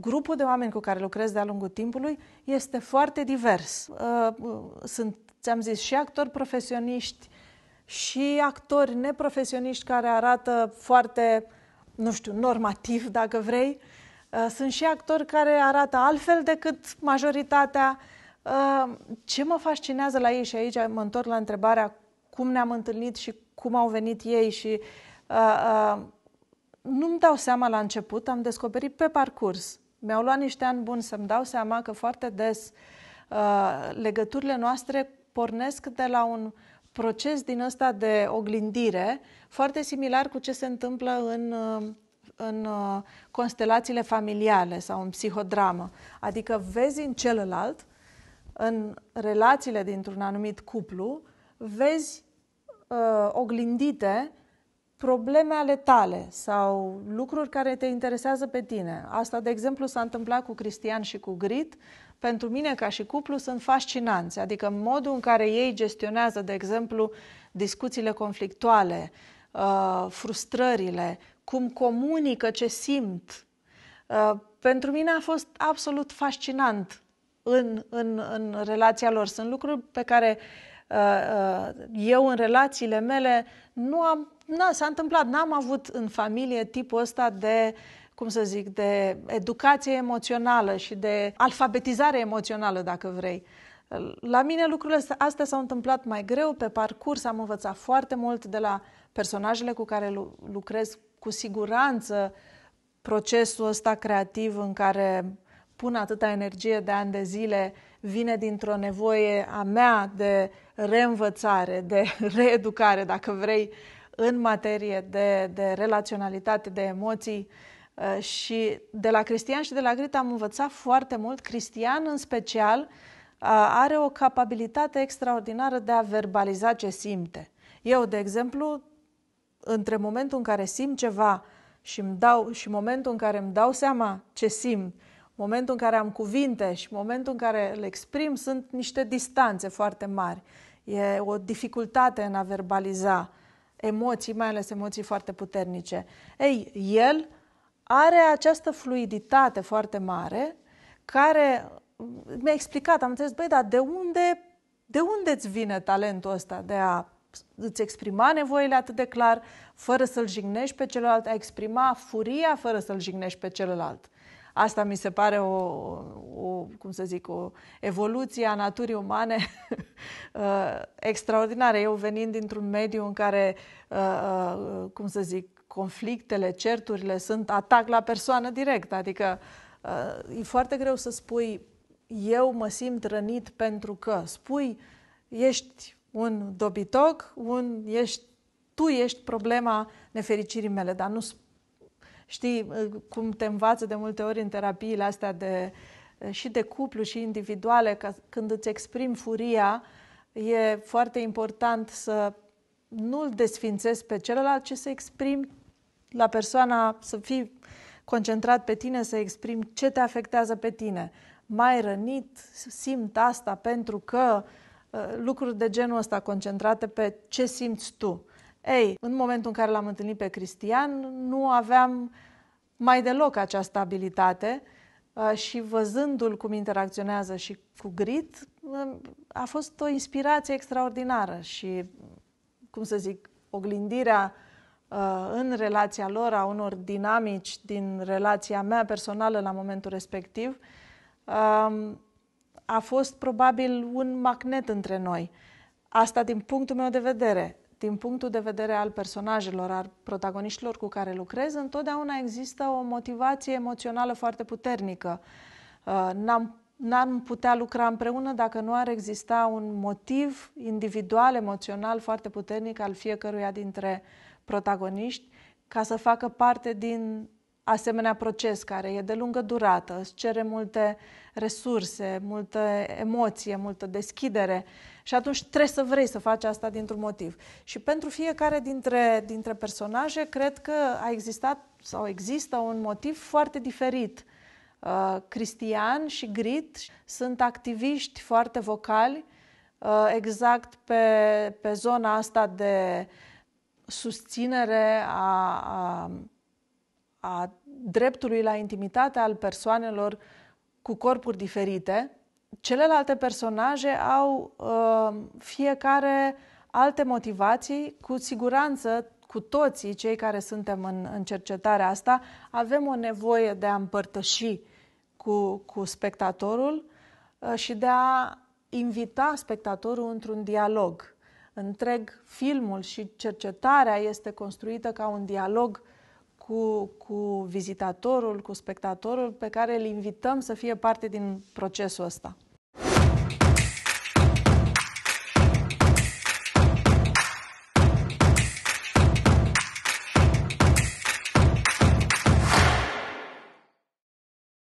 grupul de oameni cu care lucrez de-a lungul timpului este foarte divers. Uh, sunt, ți-am zis, și actori profesioniști, și actori neprofesioniști care arată foarte, nu știu, normativ, dacă vrei. Uh, sunt și actori care arată altfel decât majoritatea. Uh, ce mă fascinează la ei și aici mă întorc la întrebarea cum ne-am întâlnit și cum au venit ei și nu-mi dau seama la început, am descoperit pe parcurs mi-au luat niște ani buni să-mi dau seama că foarte des uh, legăturile noastre pornesc de la un proces din ăsta de oglindire, foarte similar cu ce se întâmplă în, uh, în uh, constelațiile familiale sau în psihodramă. Adică vezi în celălalt, în relațiile dintr-un anumit cuplu, vezi uh, oglindite probleme ale tale sau lucruri care te interesează pe tine. Asta, de exemplu, s-a întâmplat cu Cristian și cu Grit. Pentru mine, ca și cuplu, sunt fascinanți. Adică modul în care ei gestionează, de exemplu, discuțiile conflictuale, uh, frustrările, cum comunică ce simt. Uh, pentru mine a fost absolut fascinant în, în, în relația lor. Sunt lucruri pe care uh, eu în relațiile mele nu am na, s-a întâmplat, n-am avut în familie tipul ăsta de cum să zic, de educație emoțională și de alfabetizare emoțională, dacă vrei. La mine lucrurile astea s-au întâmplat mai greu, pe parcurs am învățat foarte mult de la personajele cu care lucrez, cu siguranță procesul ăsta creativ în care pun atâta energie de ani de zile vine dintr-o nevoie a mea de reînvățare, de reeducare, dacă vrei, în materie de, de relaționalitate, de emoții. Uh, și de la Cristian și de la Grita am învățat foarte mult. Cristian, în special, uh, are o capabilitate extraordinară de a verbaliza ce simte. Eu, de exemplu, între momentul în care simt ceva și, îmi dau, și momentul în care îmi dau seama ce simt, momentul în care am cuvinte și momentul în care le exprim, sunt niște distanțe foarte mari. E o dificultate în a verbaliza emoții, mai ales emoții foarte puternice. Ei, el are această fluiditate foarte mare care mi-a explicat, am înțeles, băi, dar de unde, de unde îți vine talentul ăsta de a îți exprima nevoile atât de clar, fără să-l jignești pe celălalt, a exprima furia fără să-l jignești pe celălalt. Asta mi se pare o, o cum să zic, o evoluție a naturii umane Uh, extraordinare. Eu venind dintr-un mediu în care, uh, uh, cum să zic, conflictele, certurile sunt atac la persoană direct, adică uh, e foarte greu să spui eu mă simt rănit pentru că spui ești un dobitoc, un ești tu ești problema nefericirii mele, dar nu știi uh, cum te învață de multe ori în terapiile astea de uh, și de cuplu și individuale, ca când îți exprimi furia, e foarte important să nu-l desfințezi pe celălalt, ci să exprimi la persoana, să fii concentrat pe tine, să exprimi ce te afectează pe tine. Mai rănit, simt asta pentru că ă, lucruri de genul ăsta concentrate pe ce simți tu. Ei, în momentul în care l-am întâlnit pe Cristian, nu aveam mai deloc această abilitate Uh, și văzându-l cum interacționează și cu grit, uh, a fost o inspirație extraordinară și, cum să zic, oglindirea uh, în relația lor a unor dinamici din relația mea personală la momentul respectiv um, a fost probabil un magnet între noi. Asta din punctul meu de vedere din punctul de vedere al personajelor, al protagoniștilor cu care lucrez, întotdeauna există o motivație emoțională foarte puternică. Uh, n-am, n-am putea lucra împreună dacă nu ar exista un motiv individual, emoțional foarte puternic al fiecăruia dintre protagoniști ca să facă parte din asemenea proces care e de lungă durată, îți cere multe resurse, multă emoție, multă deschidere și atunci trebuie să vrei să faci asta dintr-un motiv. Și pentru fiecare dintre, dintre personaje, cred că a existat sau există un motiv foarte diferit. Uh, Cristian și Grit sunt activiști foarte vocali, uh, exact pe, pe zona asta de susținere a, a, a dreptului la intimitate al persoanelor cu corpuri diferite, celelalte personaje au uh, fiecare alte motivații, cu siguranță cu toții cei care suntem în, în cercetarea asta, avem o nevoie de a împărtăși cu, cu spectatorul uh, și de a invita spectatorul într-un dialog. Întreg filmul și cercetarea este construită ca un dialog uh, cu, cu vizitatorul, cu spectatorul pe care îl invităm să fie parte din procesul ăsta.